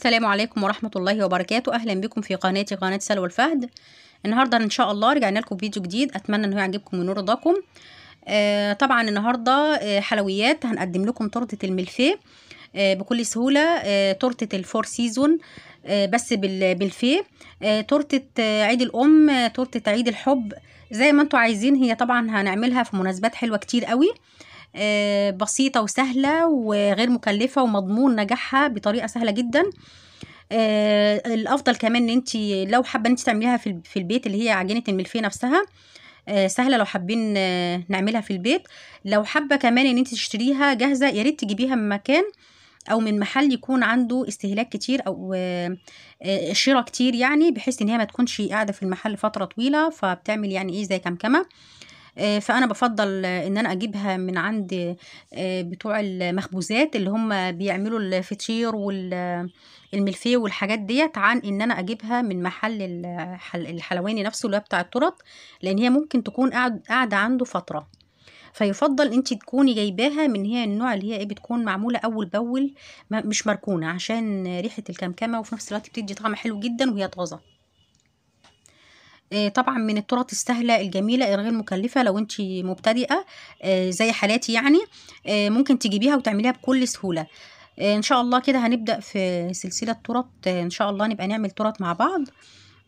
السلام عليكم ورحمة الله وبركاته أهلا بكم في قناتي قناة سلوى الفهد النهاردة إن شاء الله رجعنا لكم فيديو جديد أتمنى إنه يعجبكم ونور رضاكم آه طبعا النهاردة آه، حلويات هنقدم لكم تورتة الملفيه آه بكل سهولة آه تورتة الفور سيزون آه بس بالفيه آه تورتة آه، عيد الأم آه تورتة عيد الحب زي ما انتوا عايزين هي طبعا هنعملها في مناسبات حلوة كتير قوي آه آه، بسيطة وسهلة وغير مكلفة ومضمون نجاحها بطريقة سهلة جدا آه، الأفضل كمان انت لو حابة انت تعمليها في البيت اللي هي عجينة الملفيه نفسها آه، سهله لو حابين نعملها في البيت لو حابه كمان ان انت تشتريها جاهزه يا ريت تجيبيها من مكان او من محل يكون عنده استهلاك كتير او شراء كتير يعني بحيث ان هي ما تكونش قاعده في المحل فتره طويله فبتعمل يعني ايه زي كمكمه آه آه، فأنا بفضل إن أنا أجيبها من عند آه، بتوع المخبوزات اللي هم بيعملوا الفطير وال الملفيه والحاجات ديت عن إن أنا أجيبها من محل الحلواني نفسه اللي هو بتاع الترط لإن هي ممكن تكون قاعدة عنده فترة، فيُفضّل أنتِ تكوني جايباها من هي النوع اللي هي إيه، بتكون معمولة أول بأول مش مركونة، عشان ريحة الكمكمة وفي نفس الوقت بتدّي طعم حلو جدًا وهي طازة. آه، طبعًا من التورت السهلة الجميلة الغير مكلفة لو أنتِ مبتدئة آه، زي حالاتي يعني، آه، ممكن تجيبيها وتعمليها بكل سهولة. إن شاء الله كده هنبدأ في سلسلة تورت إن شاء الله نبقى نعمل تورت مع بعض،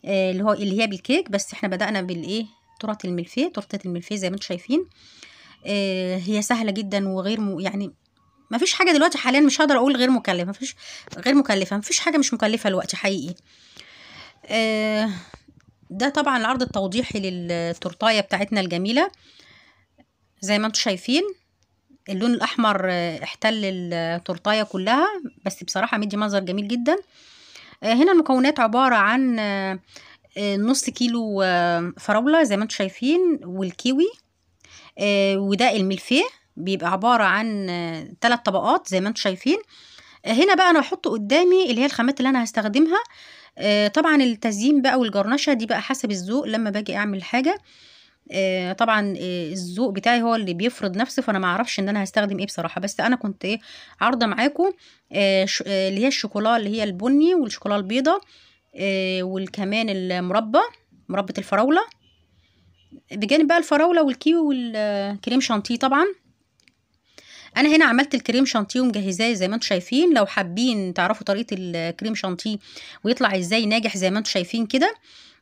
اللي هو اللي هي بالكيك بس إحنا بدأنا بالإيه، تورت الملفيه تورتة الملفيه زي ما أنتم شايفين. هي سهلة جدًا وغير م يعني ما فيش حاجة دلوقتي حاليًا مش هقدر أقول غير مكلفة ما فيش غير مكلفة، ما فيش حاجة مش مكلفة دلوقتي حقيقي. ده طبعا العرض التوضيحي للتورتايه بتاعتنا الجميله زي ما انتم شايفين اللون الاحمر احتل التورتايه كلها بس بصراحه مدي منظر جميل جدا آه، هنا المكونات عباره عن آه، نص كيلو آه، فراوله زي ما انتم شايفين والكيوي وده الملفيه بيبقى عباره عن ثلاث طبقات زي ما انتم شايفين هنا بقى انا هحط قدامي اللي هي الخامات اللي انا هستخدمها آه، طبعا التزيين بقى والجرنشه دي بقى حسب الذوق لما باجي اعمل حاجه آه، طبعا آه، الذوق بتاعي هو اللي بيفرض نفسه فانا ما اعرفش ان انا هستخدم ايه بصراحه بس انا كنت ايه عارضه معاكم اللي هي الشوكولا اللي هي البني والشوكولا البيضه والكمان المربى مربى الفراوله بجانب بقى الفراوله والكيوي والكريم شانتيه طبعا انا هنا عملت الكريم شانتيه ومجهزاه زي ما انتم شايفين لو حابين تعرفوا طريقه الكريم شانتيه ويطلع ازاي ناجح زي ما انتم شايفين كده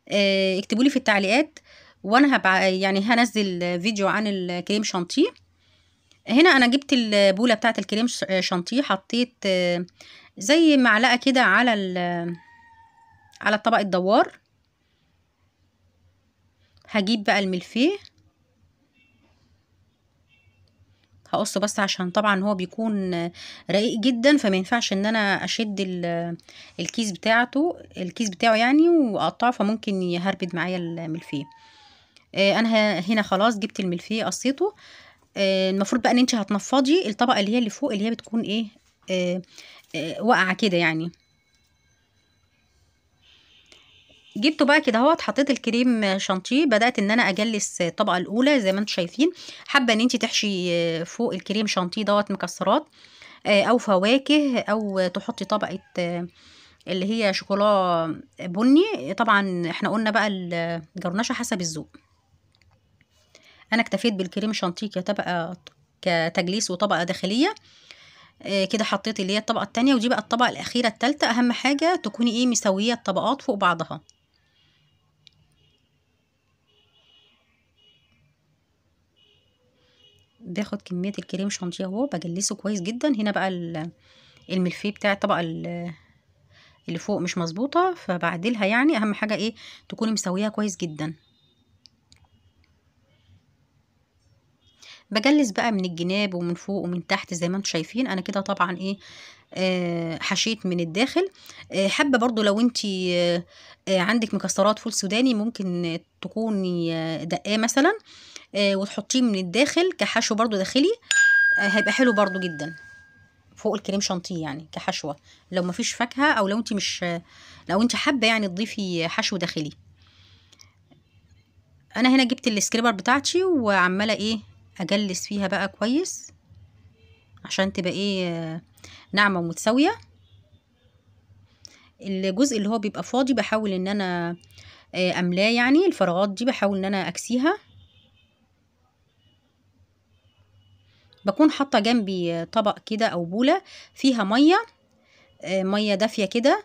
آه، اكتبوا لي في التعليقات وانا هبع... يعني هنزل فيديو عن الكريم شانتيه هنا انا جبت البوله بتاعه الكريم آه، شانتيه حطيت آه، زي معلقه كده على على الطبق الدوار هجيب بقى الملفيه هقصه بس عشان طبعا هو بيكون رقيق جدا فما ينفعش ان انا اشد الكيس بتاعته الكيس بتاعه يعني واقطعه فممكن يهربد معايا الملفيه آه، انا هنا خلاص جبت الملفيه قصيته آه، المفروض بقى ان انت هتنفضي الطبقه اللي هي اللي فوق اللي هي بتكون ايه آه، واقعه كده يعني جبته بقى كده اهوت حطيت الكريم شانتيه بدات ان انا اجلس الطبقه الاولى زي ما انتم شايفين حابه ان انت تحشي فوق الكريم شانتيه دوت مكسرات آه، او فواكه او تحطي طبقه آه، اللي هي شوكولا بني طبعا احنا قلنا بقى الجرنشه حسب الذوق انا اكتفيت بالكريم شانتيه كطبقه كتجليس وطبقه داخليه آه، كده حطيت اللي هي الطبقه التانية ودي بقى الطبقه الاخيره التالتة اهم حاجه تكوني ايه مسويه الطبقات فوق بعضها باخد كميه الكريم شانتيه اهو بجلسه كويس جدا هنا بقى الملفيه بتاع الطبقه اللي فوق مش مظبوطه فبعدلها يعني اهم حاجه ايه تكوني مسويها كويس جدا بجلس بقى من الجناب ومن فوق ومن تحت زي ما انتم شايفين انا كده طبعا ايه آه حشيت من الداخل آه حابه برضو لو انت آه عندك مكسرات فول سوداني ممكن تكوني آه، دقاه مثلا آه، وتحطيه من الداخل كحشو برضو داخلي آه، هيبقى حلو برضو جدا فوق الكريم شانتيه يعني كحشوه لو مفيش فاكهه او لو انت مش لو انت حابه يعني تضيفي حشو داخلي انا هنا جبت السكريبر بتاعتي وعماله ايه اجلس فيها بقى كويس عشان تبقى ايه آه، ناعمه ومتساويه الجزء اللي هو بيبقى فاضي بحاول ان انا املاه يعني الفراغات دي بحاول ان انا اكسيها بكون حاطة جنبي طبق كده أو بولة فيها مية آه، مية دافية كده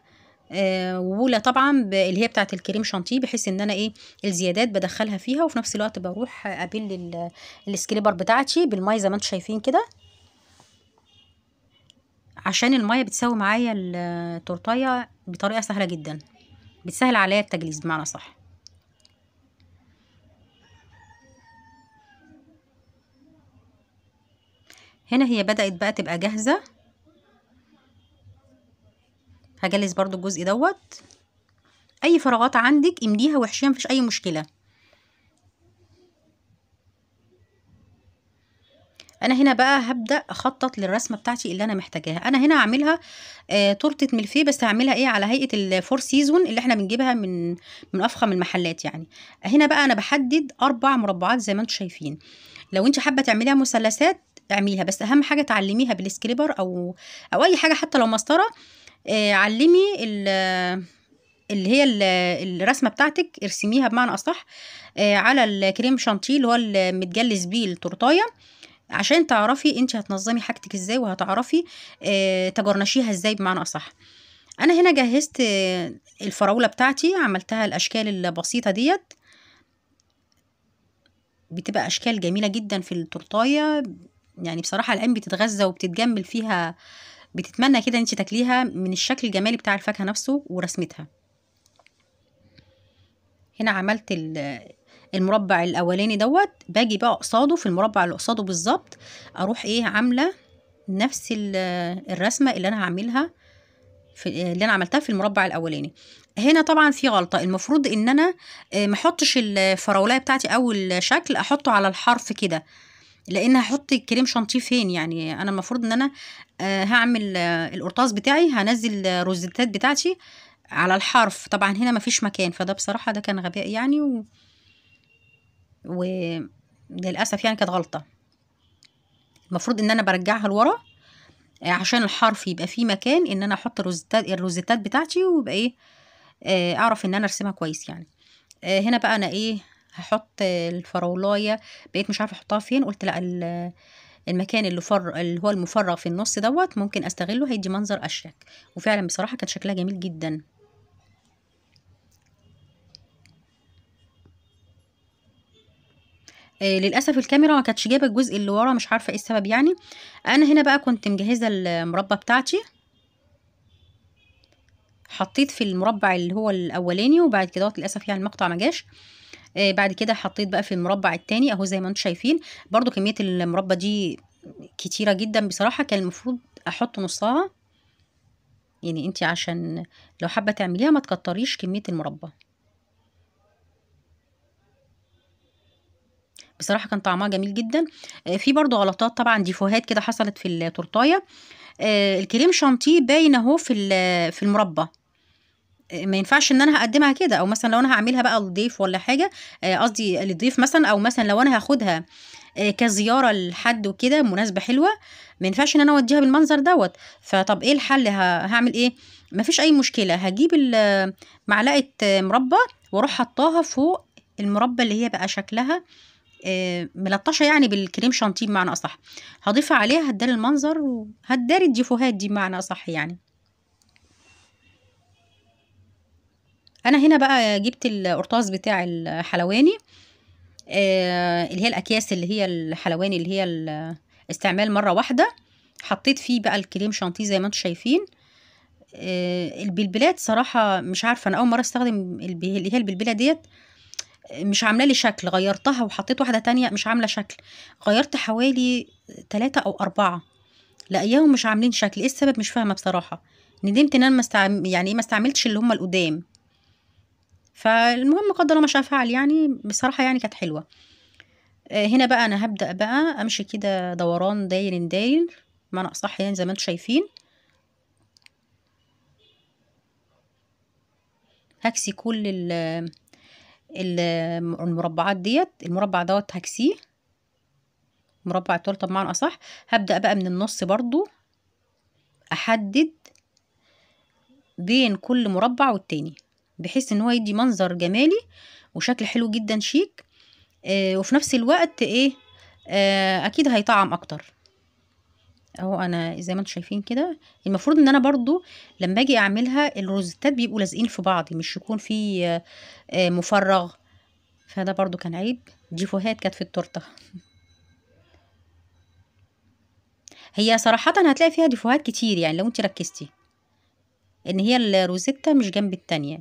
آه، وبولة طبعا اللي هي بتاعة الكريم شانتيه بحيث ان انا ايه الزيادات بدخلها فيها وفي نفس الوقت بروح ابل السكريبر بتاعتي بالمية زي ما انتم شايفين كده عشان المية بتساوي معايا التورتايه بطريقة سهلة جدا بتسهل عليا التجليز بمعنى صح هنا هي بدأت بقى تبقى جاهزة هجلس برضو الجزء دوت اي فراغات عندك امليها وحشيها مفيش اي مشكلة انا هنا بقى هبدأ اخطط للرسمة بتاعتي اللي انا محتاجاها انا هنا هعملها آه تورتة ملفيه بس هعملها ايه على هيئة الفور سيزون اللي احنا بنجيبها من من افخم المحلات يعني هنا بقى انا بحدد اربع مربعات زي ما انتم شايفين لو انت حابة تعمليها مثلثات اعمليها بس اهم حاجه تعلميها بالسكريبر او او اي حاجه حتى لو مسطره آه، علمي اللي هي الرسمه بتاعتك ارسميها بمعنى اصح آه، على الكريم شانتيه اللي هو المتجلس بيه التورتايه عشان تعرفي انت هتنظمي حاجتك ازاي وهتعرفي آه، تجرنشيها ازاي بمعنى اصح انا هنا جهزت الفراوله بتاعتي عملتها الاشكال البسيطه ديت بتبقى اشكال جميله جدا في التورتايه يعني بصراحة الآن بتتغذى وبتتجمل فيها بتتمنى كده إن أنت تاكليها من الشكل الجمالي بتاع الفاكهة نفسه ورسمتها هنا عملت المربع الاولاني دوت باجي بقى قصاده في المربع اللي قصاده بالظبط اروح ايه عامله نفس الرسمه اللي انا هعملها في اللي انا عملتها في المربع الاولاني هنا طبعا في غلطه المفروض ان انا آه، ما احطش الفراوله بتاعتي اول شكل احطه على الحرف كده لان هحط الكريم شانتيه فين يعني انا المفروض ان انا آه، هعمل آه، القرطاس بتاعي هنزل الروزيتات بتاعتي على الحرف طبعا هنا مفيش مكان فده بصراحه ده كان غباء يعني و... و للاسف يعني كانت غلطه المفروض ان انا برجعها لورا آه، عشان الحرف يبقى فيه مكان ان انا احط الروزيتات الروزيتات بتاعتي ويبقى ايه اعرف ان انا ارسمها كويس يعني هنا بقى انا ايه هحط الفراولايه بقيت مش عارفه احطها فين قلت لا المكان اللي, فر... اللي هو المفرغ في النص دوت ممكن استغله هيدي منظر اشيك وفعلا بصراحه كان شكلها جميل جدا آه للاسف الكاميرا ما كانتش جايبه الجزء اللي ورا مش عارفه ايه السبب يعني انا هنا بقى كنت مجهزه المربى بتاعتي حطيت في المربع اللي هو الاولاني وبعد كده للاسف يعني المقطع ما جاش آه، بعد كده حطيت بقى في المربع التاني اهو زي ما انتم شايفين برضو كميه المربى دي كتيره جدا بصراحه كان المفروض احط نصها يعني انت عشان لو حابه تعمليها ما تكتريش كميه المربى بصراحه كان طعمها جميل جدا آه، في برضو غلطات طبعا ديفوهات كده حصلت في التورتايه آه، الكريم شانتيه باين اهو في في المربى آه، ما ينفعش ان انا هقدمها كده او مثلا لو انا هعملها بقى لضيف ولا حاجه آه، قصدي للضيف مثلا او مثلا لو انا هاخدها كزياره لحد وكده مناسبه حلوه ما ينفعش ان انا اوديها بالمنظر دوت فطب ايه الحل هعمل ايه مفيش اي مشكله هجيب معلقه مربى واروح حطاها فوق المربى اللي هي بقى شكلها آه، ملطشه يعني بالكريم شانتيه بمعنى اصح هضيف عليها هداري المنظر وهداري الديفوهات دي بمعنى اصح يعني انا هنا بقى جبت القرطاس بتاع الحلواني آه، اللي هي الاكياس اللي هي الحلواني اللي هي استعمال مره واحده حطيت فيه بقى الكريم شانتيه زي ما انتم شايفين آه، البلبلات صراحه مش عارفه انا اول مره استخدم اللي هي البلبله ديت مش عامله لي شكل غيرتها وحطيت واحده تانية مش عامله شكل غيرت حوالي ثلاثة او أربعة لاقياهم مش عاملين شكل ايه السبب مش فاهمه بصراحه ندمت ان انا ما مستعم... يعني ايه ما استعملتش اللي هم القدام فالمهم قدر ما شاء فعل يعني بصراحه يعني كانت حلوه آه، هنا بقى انا هبدا بقى امشي كده دوران داير داير ما أنا اصح يعني زي ما انتم شايفين هكسي كل ال المربعات ديت المربع دوت هكسيه مربع التورته بمعنى اصح هبدا بقى من النص برضو احدد بين كل مربع والتاني بحيث ان هو يدي منظر جمالي وشكل حلو جدا شيك آه وفي نفس الوقت ايه آه اكيد هيطعم اكتر اهو انا زي ما انتم شايفين كده المفروض ان انا برضو لما اجي اعملها الروزتات بيبقوا لازقين في بعض مش يكون في آه، مفرغ فده برضو كان عيب دي فوهات كانت في التورته هي صراحه هتلاقي فيها ديفوهات كتير يعني لو انت ركزتي ان هي الروزيتا مش جنب التانية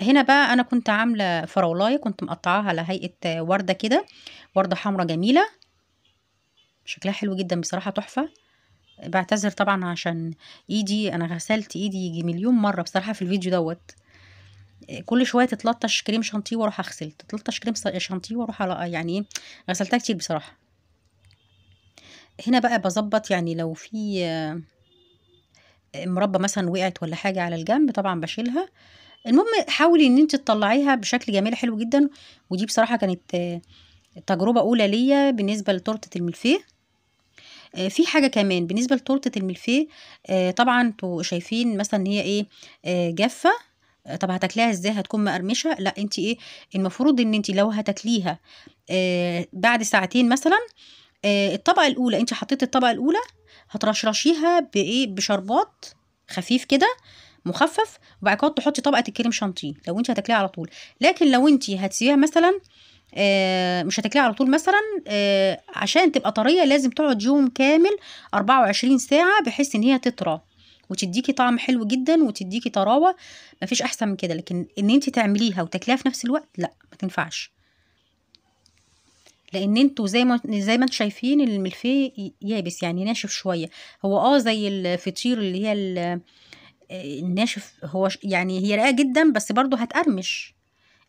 هنا بقى انا كنت عامله فراولايه كنت مقطعاها على هيئه ورده كده ورده حمراء جميله شكلها حلو جدا بصراحة تحفة بعتذر طبعا عشان ايدي انا غسلت ايدي يجي مليون مرة بصراحة في الفيديو دوت كل شويه تتلطش كريم شانتيه واروح اغسل تتلطش كريم شانتيه واروح يعني ايه غسلتها كتير بصراحه هنا بقى بظبط يعني لو في آه، مربى مثلا وقعت ولا حاجه على الجنب طبعا بشيلها المهم حاولي ان انت تطلعيها بشكل جميل حلو جدا ودي بصراحه كانت آه، تجربه اولى ليا بالنسبه لتورته الملفيه آه، في حاجة كمان بالنسبة لتورتة الملفيه آه، طبعا انتوا شايفين مثلا ان هي ايه آه، جافة طب هتاكليها ازاي هتكون مقرمشه لا انت ايه المفروض ان انت لو هتاكليها بعد ساعتين مثلا الطبقه الاولى انت حطيتي الطبقه الاولى هترشرشيها بايه بشربات خفيف كده مخفف وبعد كده تحطي طبقه الكريم شانتيه لو انت هتاكليها على طول لكن لو انت هتسيبيها مثلا آه آه، مش هتاكليها على طول مثلا آه، عشان تبقى طريه لازم تقعد يوم كامل 24 ساعه بحيث ان هي تطرى وتديكي طعم حلو جدا وتديكي طراوه مفيش احسن من كده لكن ان انت تعمليها وتاكليها في نفس الوقت لا ما تنفعش لان انتوا زي ما زي ما انتوا شايفين الملفيه يابس يعني ناشف شويه هو اه زي الفطير اللي هي آه، الناشف هو يعني هي رقيقه جدا بس برضو هتقرمش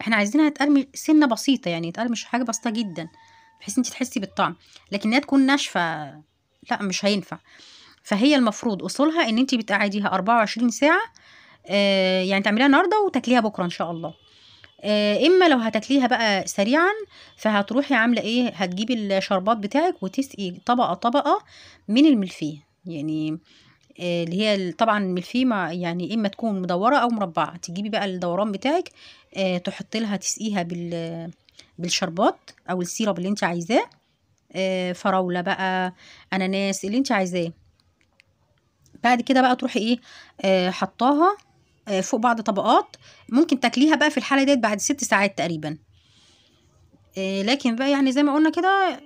احنا عايزينها تقرمش سنه بسيطه يعني تقرمش حاجه بسيطه جدا بحيث انت تحسي بالطعم لكنها تكون ناشفه لا مش هينفع فهي المفروض اصولها ان انت بتقعديها 24 ساعه آه يعني تعمليها النهارده وتاكليها بكره ان شاء الله آه اما لو هتاكليها بقى سريعا فهتروحي عامله ايه هتجيبي الشربات بتاعك وتسقي طبقه طبقه من الملفيه يعني آه، اللي هي طبعًا الملفيمة يعني إما تكون مدوّرة أو مربّعة، تجيبي بقى الدوران بتاعِك آآ آه، تحطّي لها تسقيها بال بالشربات أو السيرب اللي أنتِ عايزاه، آه، فراولة بقى، أناناس، اللي أنتِ عايزاه. بعد كده بقى تروحي إيه، حطّاها فوق بعض طبقات، ممكن تاكليها بقى في الحالة ديت بعد ست ساعات تقريبًا. لكن بقى يعني زي ما قُلنا كده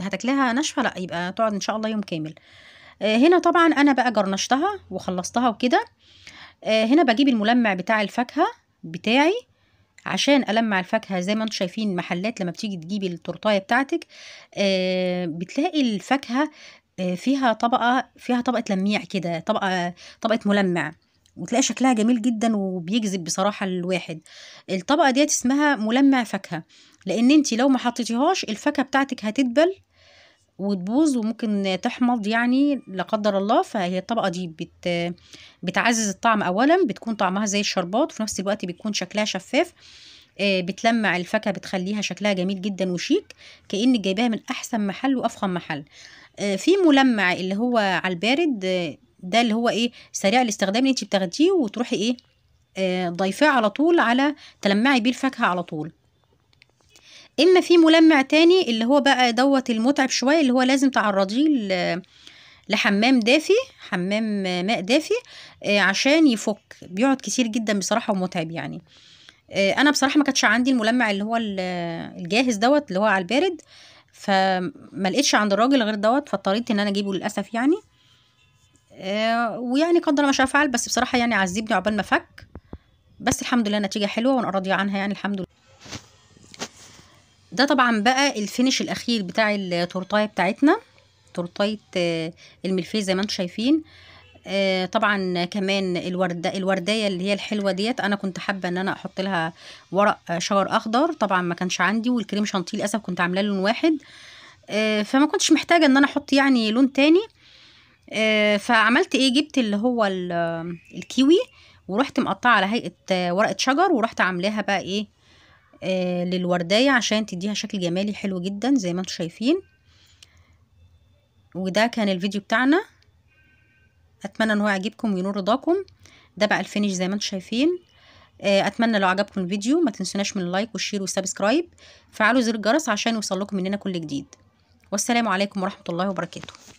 هتاكليها ناشفة لأ، يبقى تقعد إن شاء الله يوم كامل. آه، هنا طبعا انا بقى جرنشتها وخلصتها وكده آه، هنا بجيب الملمع بتاع الفاكهه بتاعي عشان المع الفاكهه زي ما انتم شايفين محلات لما بتيجي تجيبي التورتايه بتاعتك آه، بتلاقي الفاكهه فيها طبقه فيها طبقه لميع كده طبقه طبقه ملمع وتلاقي شكلها جميل جدا وبيجذب بصراحه الواحد الطبقه ديت اسمها ملمع فاكهه لان انت لو ما حطيتيهاش الفاكهه بتاعتك هتدبل وتبوظ وممكن تحمض يعني لا قدر الله فهي الطبقه دي بت بتعزز الطعم اولا بتكون طعمها زي الشربات وفي نفس الوقت بيكون شكلها شفاف آه، بتلمع الفاكهه بتخليها شكلها جميل جدا وشيك كانك جايباها من احسن محل وافخم محل آه، في ملمع اللي هو على البارد آه، ده اللي هو ايه سريع الاستخدام اللي انت بتاخديه وتروحي ايه ضيفاه على طول على تلمعي بيه الفاكهه على طول اما في ملمع تاني اللي هو بقى دوت المتعب شويه اللي هو لازم تعرضيه لحمام دافي حمام ماء دافي آه، عشان يفك بيقعد كتير جدا بصراحه ومتعب يعني آه، انا بصراحه ما كانتش عندي الملمع اللي هو الجاهز دوت اللي هو على البارد فما لقيتش عند الراجل غير دوت فاضطريت ان انا اجيبه للاسف يعني آه، ويعني قدر ما شاء فعل بس بصراحه يعني عذبني عقبال ما فك بس الحمد لله نتيجه حلوه وانا راضيه عنها يعني الحمد لله ده طبعا بقى الفينش الاخير بتاع التورتايه بتاعتنا تورتايه الملفيه زي ما انتم شايفين آه، طبعا كمان الوردة الوردية اللي هي الحلوة ديت انا كنت حابة ان انا احط لها ورق شجر اخضر طبعا ما كانش عندي والكريم شانتيه للاسف كنت عاملاه لون واحد آه، فما كنتش محتاجة ان انا احط يعني لون تاني آه، فعملت ايه جبت اللي هو الكيوي ورحت مقطعة على هيئة ورقة شجر ورحت عاملاها بقى ايه آه، للوردية عشان تديها شكل جمالي حلو جدا زي ما انتم شايفين وده كان الفيديو بتاعنا اتمنى ان هو يعجبكم وينور رضاكم ده بقى الفينش زي ما انتم شايفين آه، اتمنى لو عجبكم الفيديو ما تنسوناش من اللايك والشير والسبسكرايب فعلوا زر الجرس عشان يوصل لكم مننا كل جديد والسلام عليكم ورحمة الله وبركاته